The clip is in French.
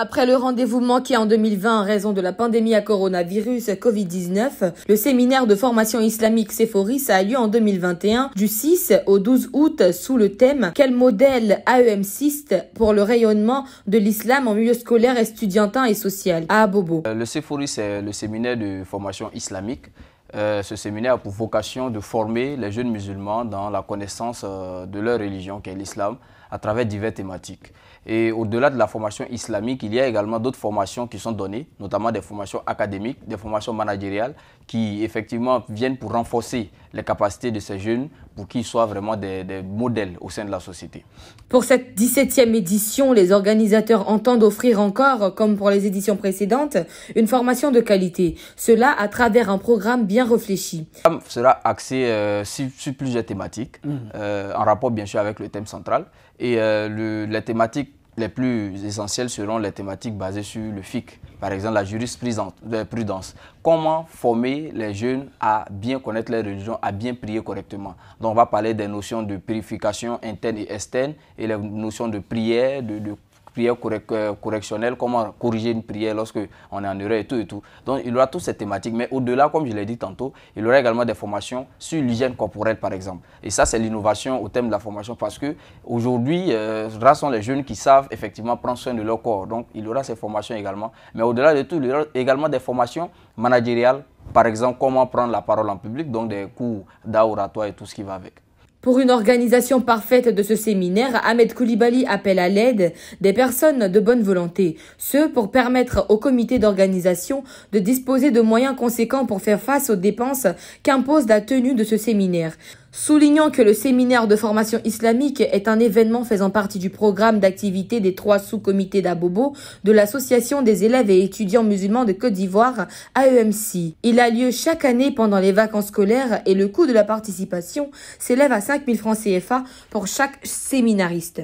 Après le rendez-vous manqué en 2020 en raison de la pandémie à coronavirus Covid-19, le séminaire de formation islamique Sephoris a lieu en 2021 du 6 au 12 août sous le thème Quel modèle AEM6 pour le rayonnement de l'islam en milieu scolaire et estudiantin et social à Abobo. Euh, le Sephoris, est le séminaire de formation islamique euh, ce séminaire a pour vocation de former les jeunes musulmans dans la connaissance euh, de leur religion, qui est l'islam, à travers diverses thématiques. Et au-delà de la formation islamique, il y a également d'autres formations qui sont données, notamment des formations académiques, des formations managériales, qui effectivement viennent pour renforcer les capacités de ces jeunes pour qu'ils soient vraiment des, des, modèles au sein de la société. Pour cette 17e édition, les organisateurs entendent offrir encore, comme pour les éditions précédentes, une formation de qualité. Cela à travers un programme bien bien réfléchi. sera axé euh, sur, plusieurs thématiques, mm. euh, en rapport bien sûr avec le thème central. Et euh, les thématiques les plus essentielles seront les thématiques basées sur le FIC, par exemple la jurisprudence. Comment former les jeunes à bien connaître les religions, à bien prier correctement Donc on va parler des notions de purification interne et externe et les notions de prière, de, de prière euh, correctionnelle, comment corriger une prière lorsque on est en erreur et tout et tout. Donc il y aura toutes ces thématiques, mais au-delà, comme je l'ai dit tantôt, il y aura également des formations sur l'hygiène corporelle par exemple. Et ça c'est l'innovation au thème de la formation parce que aujourd'hui, euh, sont les jeunes qui savent effectivement prendre soin de leur corps. Donc il y aura ces formations également, mais au-delà de tout, il y aura également des formations managériales, par exemple comment prendre la parole en public, donc des cours d'oratoire et tout ce qui va avec. Pour une organisation parfaite de ce séminaire, Ahmed Koulibaly appelle à l'aide des personnes de bonne volonté, ce pour permettre au comité d'organisation de disposer de moyens conséquents pour faire face aux dépenses qu'impose la tenue de ce séminaire. Soulignant que le séminaire de formation islamique est un événement faisant partie du programme d'activité des trois sous-comités d'Abobo de l'Association des élèves et étudiants musulmans de Côte d'Ivoire, AEMC. Il a lieu chaque année pendant les vacances scolaires et le coût de la participation s'élève à 5000 francs CFA pour chaque séminariste.